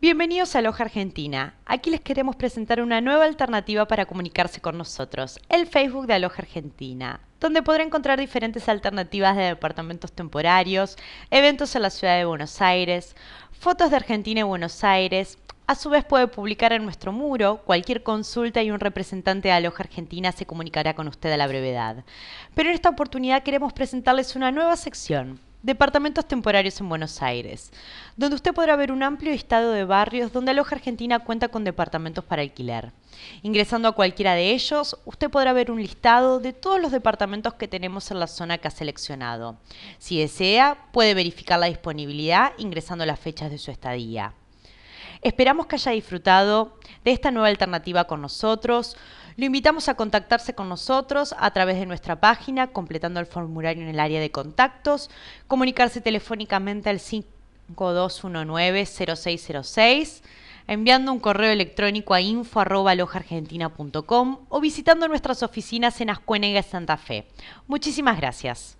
Bienvenidos a Aloja Argentina. Aquí les queremos presentar una nueva alternativa para comunicarse con nosotros, el Facebook de Aloja Argentina, donde podrá encontrar diferentes alternativas de departamentos temporarios, eventos en la ciudad de Buenos Aires, fotos de Argentina y Buenos Aires. A su vez puede publicar en nuestro muro cualquier consulta y un representante de Aloja Argentina se comunicará con usted a la brevedad. Pero en esta oportunidad queremos presentarles una nueva sección, Departamentos temporarios en Buenos Aires, donde usted podrá ver un amplio estado de barrios donde Aloja Argentina cuenta con departamentos para alquiler. Ingresando a cualquiera de ellos, usted podrá ver un listado de todos los departamentos que tenemos en la zona que ha seleccionado. Si desea, puede verificar la disponibilidad ingresando las fechas de su estadía. Esperamos que haya disfrutado de esta nueva alternativa con nosotros. Lo invitamos a contactarse con nosotros a través de nuestra página, completando el formulario en el área de contactos, comunicarse telefónicamente al 5219-0606, enviando un correo electrónico a info.lojargentina.com o visitando nuestras oficinas en Ascuénega Santa Fe. Muchísimas gracias.